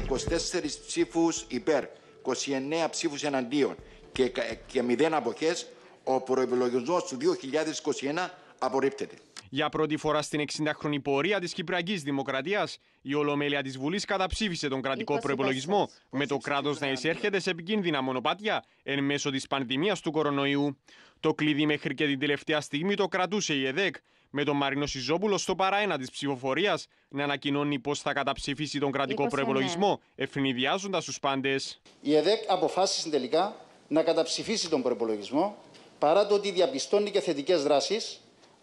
24 ψήφους υπέρ, 29 ψήφους εναντίον και, και 0 αποχές, ο προϋπολογισμός του 2021 απορρίπτεται. Για πρώτη φορά στην 60χρονη πορεία της Κυπριακής Δημοκρατίας, η Ολομέλεια της Βουλής καταψήφισε τον κρατικό προπολογισμό, με το κράτος να εισέρχεται σε επικίνδυνα μονοπάτια εν μέσω της πανδημίας του κορονοϊού. Το κλειδί μέχρι και την τελευταία στιγμή το κρατούσε η ΕΔΕΚ, με τον Μαρίνο Σιζόπουλο στο παραένα της ψηφοφορίας να ανακοινώνει πώς θα καταψηφίσει τον κρατικό προπολογισμό, ναι. ευνηδιάζοντας τους πάντες. Η ΕΔΕΚ αποφάσισε τελικά να καταψηφίσει τον προπολογισμό παρά το ότι διαπιστώνει και θετικές δράσεις,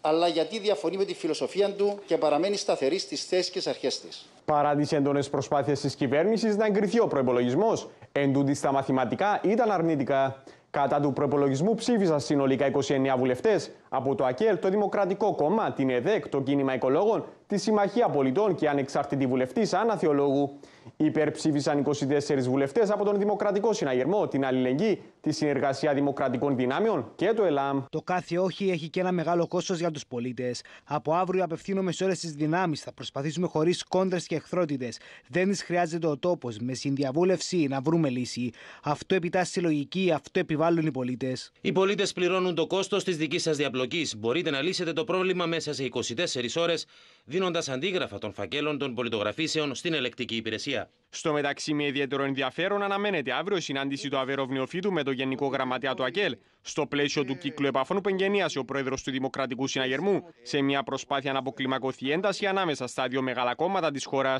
αλλά γιατί διαφωνεί με τη φιλοσοφία του και παραμένει σταθερή στις θέσεις και αρχές της. Παρά τι έντονες προσπάθειες της κυβέρνησης να εγκριθεί ο προπολογισμό, εντούτοι στα μαθηματικά ήταν αρνητικά. Κατά του προπολογισμού ψήφισαν συνολικά 29 βουλευτές από το ΑΚΕΛ, το Δημοκρατικό Κόμμα, την ΕΔΕΚ, το Κίνημα Οικολόγων τη Συμμαχία Πολιτών και ανεξάρτητη βουλευτή Άννα Θεολόγου. Υπερψήφισαν 24 βουλευτές από τον Δημοκρατικό Συναγερμό, την Αλληλεγγύη, τη Συνεργασία Δημοκρατικών Δυνάμεων και το ΕΛΑΜ. Το κάθε όχι έχει και ένα μεγάλο κόστος για τους πολίτες. Από αύριο απευθύνομαι σε όλες τις δυνάμεις. Θα προσπαθήσουμε χωρίς κόντρες και εχθρότητες. Δεν τι χρειάζεται ο τόπος. Με συνδιαβούλευση να βρούμε λύση. Αυτό επιτάσσει λογική, αυτό επιβάλλουν οι πολίτες. Οι πολίτες πληρώνουν το κόστος της δικής σας διαπλοκής. Μπορείτε να λύσετε το πρόβλημα μέσα σε 24 ώρες δίνοντας αντίγραφα των φακέλων των πολιτογραφήσεων στην ελεκτική υπηρεσία. Στο μεταξύ, με ιδιαίτερο ενδιαφέρον, αναμένεται αύριο η συνάντηση του Αβεροβνιοφίτου με το Γενικό Γραμματέα του ΑΚΕΛ, στο πλαίσιο του κύκλου επαφών που εγγενίασε ο πρόεδρος του Δημοκρατικού Συναγερμού, σε μια προσπάθεια να αποκλιμακωθεί ένταση ανάμεσα στα δύο μεγάλα κόμματα της χώρας.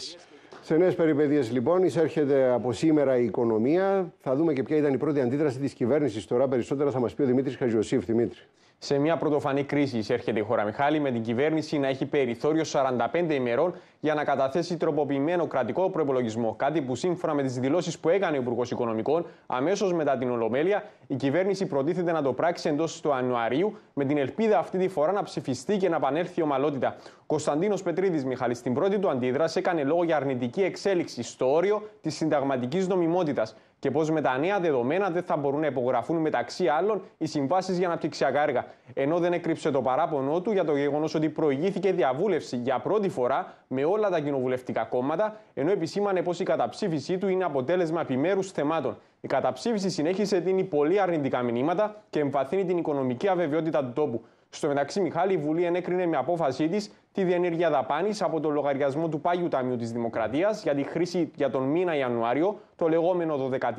Σε νέες περιπέτειες λοιπόν, εισέρχεται από σήμερα η οικονομία. Θα δούμε και ποια ήταν η πρώτη αντίδραση της κυβέρνησης. Τώρα περισσότερα θα μας πει ο Δημήτρης Χαζιοσύφ. Δημήτρη. Σε μια πρωτοφανή κρίση εισέρχεται η χώρα Μιχάλη με την κυβέρνηση να έχει περιθώριο 45 ημερών για να καταθέσει τροποποιημένο κρατικό προπολογισμό. Κάτι που σύμφωνα με τις δηλώσεις που έκανε ο Υπουργός Οικονομικών αμέσως μετά την Ολομέλεια, η κυβέρνηση προτίθεται να το πράξει εντός του Ιανουαρίου, με την ελπίδα αυτή τη φορά να ψηφιστεί και να επανέλθει ομαλότητα. Κωνσταντίνος Πετρίδης Μιχαλή, στην πρώτη του αντίδραση, έκανε λόγο για αρνητική εξέλιξη στο όριο της συνταγματικής νομιμότητας και πώς με τα νέα δεδομένα δεν θα μπορούν να υπογραφούν μεταξύ άλλων οι συμβάσεις για αναπτυξιακά έργα. Ενώ δεν έκρυψε το παράπονό του για το γεγονός ότι προηγήθηκε διαβούλευση για πρώτη φορά με όλα τα κοινοβουλευτικά κόμματα, ενώ επισήμανε πως η καταψήφισή του είναι αποτέλεσμα επιμέρους θεμάτων. Η καταψήφιση συνέχισε δίνει πολύ αρνητικά μηνύματα και εμβαθύνει την οικονομική αβεβαιότητα του τόπου. Στο μεταξύ, Μιχάλη, η Βουλή ενέκρινε με απόφασή της τη διενέργεια δαπάνης από τον λογαριασμό του Πάγιου Ταμείου της Δημοκρατίας για τη χρήση για τον μήνα Ιανουάριο, το λεγόμενο 12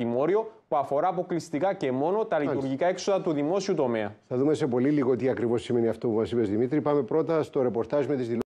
που αφορά αποκλειστικά και μόνο τα λειτουργικά έξοδα του δημόσιου τομέα. Θα δούμε σε πολύ λίγο τι ακριβώς σημαίνει αυτό που μας είπες Δημήτρη. Πάμε πρώτα στο ρεπορτάζ με τις δηλώσεις.